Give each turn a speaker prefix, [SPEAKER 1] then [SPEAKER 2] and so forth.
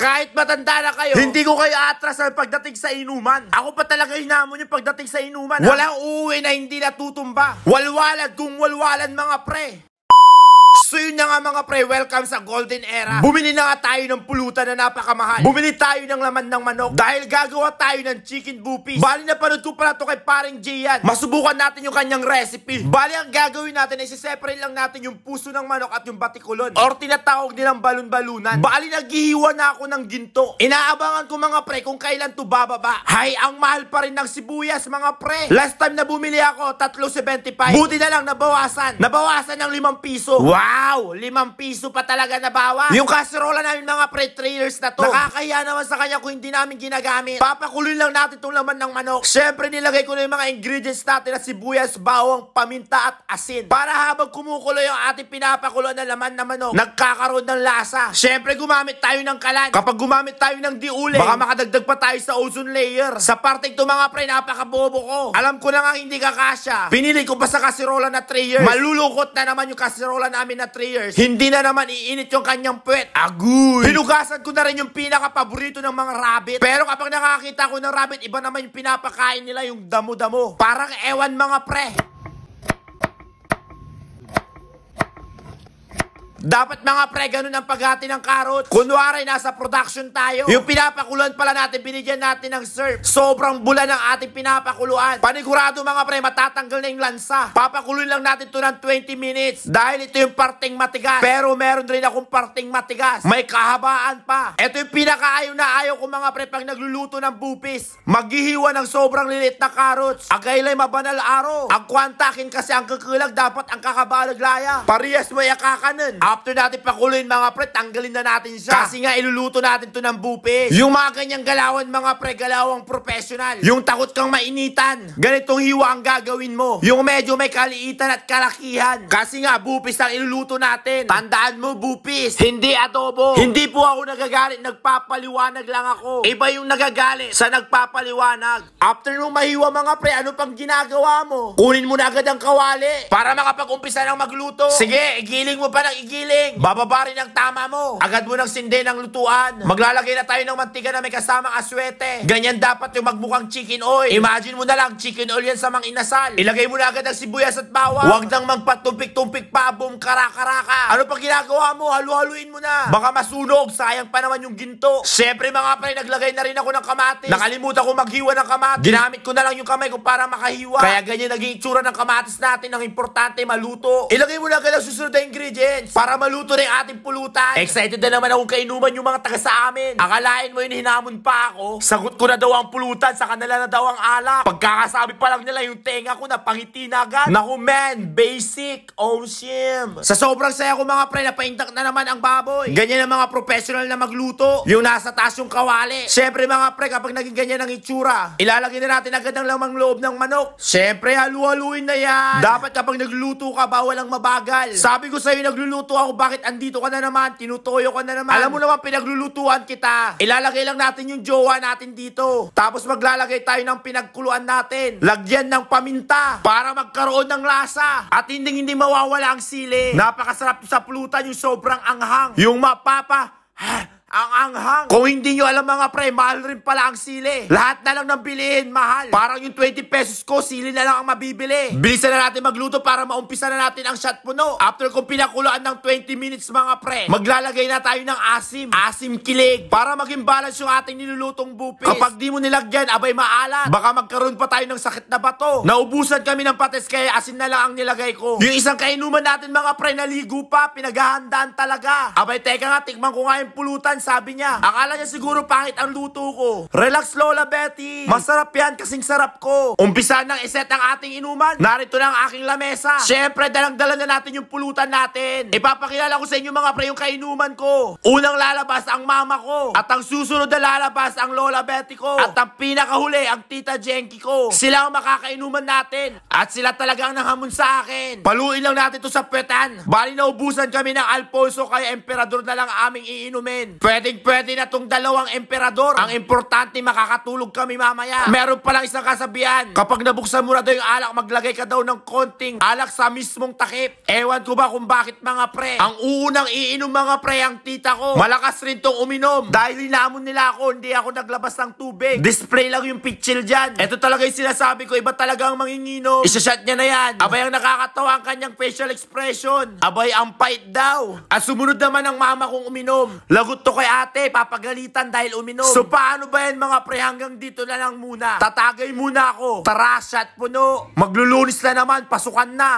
[SPEAKER 1] Kahit matanda na kayo. Hindi ko kayo atras sa pagdating sa inuman. Ako pa talaga hinamon yung pagdating sa inuman. Walang uuwi na hindi natutumba. Walwalad kung walwalan mga pre. So yun na nga mga pre, welcome sa Golden Era. Bumili na nga tayo ng pulutan na napakamahal. Bumili tayo ng laman ng manok dahil gagawa tayo ng chicken bupis. Bali na panood ko pala to kay paring J Masubukan natin yung kanyang recipe. Bali ang gagawin natin ay siseparate lang natin yung puso ng manok at yung batikulon. Or tinatawag nilang balon-balunan. Bali naghihiwa na ako ng ginto. Inaabangan ko mga pre kung kailan to bababa. Hay, ang mahal pa rin ng sibuyas mga pre. Last time na bumili ako, 3.75. Buti na lang nabawasan. Nabawasan ng 5 piso. Wow! Wow! Limang piso pa talaga na bawa. Yung kaserola namin mga pre-trailers na to. Nakakahiya naman sa kanya kung hindi namin ginagamit. Papakuloy lang natin itong laman ng manok. Siyempre nilagay ko na yung mga ingredients natin na sibuyas, bawang, paminta at asin. Para habang kumukulo yung ating pinapakulo na laman ng manok, nagkakaroon ng lasa. Siyempre gumamit tayo ng kalan. Kapag gumamit tayo ng diuling, baka makadagdag pa tayo sa ozone layer. Sa parte ito mga pre, napakabobo ko. Alam ko na nga hindi kakasya. Pinili ko pa sa kaserola na 3 Malulukot na naman yung kaserola namin na 3 years, hindi na naman iinit yung kanyang puwet. Agoy! Hinugasan ko na rin yung pinaka-paborito ng mga rabbit. Pero kapag nakakita ko ng rabbit, iba naman yung pinapakain nila yung damo-damo. Parang ewan mga pre. Dapat mga pre, ganun ang paghati ng carrot. Kunwari, nasa production tayo. Yung pinapakuluan pala natin, binigyan natin ng surf. Sobrang bula ng ating pinapakuluan. Panigurado mga pre, matatanggal na yung lansa. Papakuluin lang natin to ng 20 minutes. Dahil ito yung parting matigas. Pero meron rin akong parting matigas. May kahabaan pa. Ito yung pinakaayaw na ayaw ko mga pre pag nagluluto ng bupis. Maghihiwa ng sobrang lilit na carrots. Agaylay mabanal araw. Ang kwantakin kasi ang kakulag dapat ang kakabalog laya. Parehas mo yakakanan After natin pakuloyin mga pre, tanggalin na natin siya. Kasi nga iluluto natin to ng bupis. Yung mga ganyang galawan mga pre, galawang professional. Yung takot kang mainitan. Ganitong hiwa ang gagawin mo. Yung medyo may kaliitan at kalakihan. Kasi nga bupis ang iluluto natin. Tandaan mo bupis, hindi adobo. Hindi po ako nagagalit, nagpapaliwanag lang ako. Iba yung nagagalit sa nagpapaliwanag. After mo mahiwa mga pre, ano pang ginagawa mo? Kunin mo na agad ang kawali para makapag-umpisa ng magluto. Sige, igiling mo pa ng igiling siling. Bababa rin ang tama mo. Agad mo nang sindi ng lutuan. Maglalagay na tayo ng mantika na may kasamang aswete. Ganyan dapat yung magmukhang chicken oil. Imagine mo na lang, chicken oil yan sa mang inasal. Ilagay mo na agad ang sibuyas at bawang. Huwag nang magpatumpik-tumpik pa, boom, karakaraka. Ano pa ginagawa mo, halu-haluin mo na. Baka masunog, sayang pa naman yung ginto. Siyempre mga pre, naglagay na rin ako ng kamatis. Nakalimutan ko maghiwa ng kamatis. Ginamit ko na lang yung kamay ko para makahiwa. Kaya ganyan naging itsura ng kamatis natin. Ang importante, maluto. Ilagay mo na agad ang susunod na ingredients para para maluto na yung ating pulutan. Excited na naman akong kainuman yung mga taga sa amin. Akalain mo yun hinamon pa ako. Sagot ko na daw ang pulutan, sa kanila na daw ang alak. Pagkakasabi pa lang nila yung tenga ko na pangiti na agad. Naku man, basic, oh shim. Sa sobrang saya ko mga pre, napaintak na naman ang baboy. Ganyan ang mga professional na magluto. Yung nasa taas yung kawali. Siyempre mga pre, kapag naging ganyan ang itsura, ilalagay na natin agad ang lamang loob ng manok. Siyempre, halu-haluin na yan. Dapat kapag nagluto ka, bawal ang mabagal. Sabi ko sa'yo, nagluluto Nalilito ako bakit andito ka na naman, tinutoyo ka na naman. Alam mo naman pinaglulutuan kita. Ilalagay lang natin yung jowa natin dito. Tapos maglalagay tayo ng pinagkuluan natin. Lagyan ng paminta para magkaroon ng lasa. At hindi hindi mawawala ang sili. Napakasarap sa pulutan yung sobrang anghang. Yung mapapa ang anghang. Kung hindi nyo alam mga pre, mahal rin pala ang sili. Lahat na lang ng bilihin, mahal. Parang yung 20 pesos ko, sili na lang ang mabibili. Bilisan na natin magluto para maumpisa na natin ang shot puno. After kung pinakuloan ng 20 minutes mga pre, maglalagay na tayo ng asim. Asim kilig. Para maging balance yung ating nilulutong bupis. Kapag di mo nilagyan, abay maalat. Baka magkaroon pa tayo ng sakit na bato. Naubusan kami ng patis kaya asin na lang ang nilagay ko. Yung isang kainuman natin mga pre, naligo pa, pinaghahandaan talaga. Abay teka nga, tikman ko nga yung pulutan sabi niya. Akala niya siguro pangit ang luto ko. Relax, Lola Betty. Masarap yan kasing sarap ko. Umpisa ng iset ang ating inuman. Narito na ang aking lamesa. Siyempre, dalang-dala na natin yung pulutan natin. Ipapakilala ko sa inyo mga pre yung kainuman ko. Unang lalabas ang mama ko. At ang susunod na lalabas ang Lola Betty ko. At ang pinakahuli ang Tita Jenky ko. Sila ang makakainuman natin. At sila talaga ang nanghamon sa akin. Paluin lang natin to sa petan. Bali naubusan kami ng Alfonso kaya Emperador na lang aming iinumin. Pero Pwedeng-pwede na tong dalawang emperador. Ang importante, makakatulog kami mamaya. Meron palang isang kasabihan. Kapag nabuksan mo na daw yung alak, maglagay ka daw ng konting alak sa mismong takip. Ewan ko ba kung bakit mga pre. Ang unang iinom mga pre ang tita ko. Malakas rin tong uminom. Dahil hinamon nila ako, hindi ako naglabas ng tubig. Display lang yung picture dyan. Ito talaga yung sinasabi ko, iba talaga ang manginginom. Isashot niya na yan. Abay ang nakakatawa ang kanyang facial expression. Abay ang pait daw. At sumunod naman ang mama kong uminom. Lagot to kay ate, papagalitan dahil uminom. So paano ba yan mga pre, hanggang dito na lang muna. Tatagay muna ako. Tara, shot puno. Maglulunis na naman, pasukan na.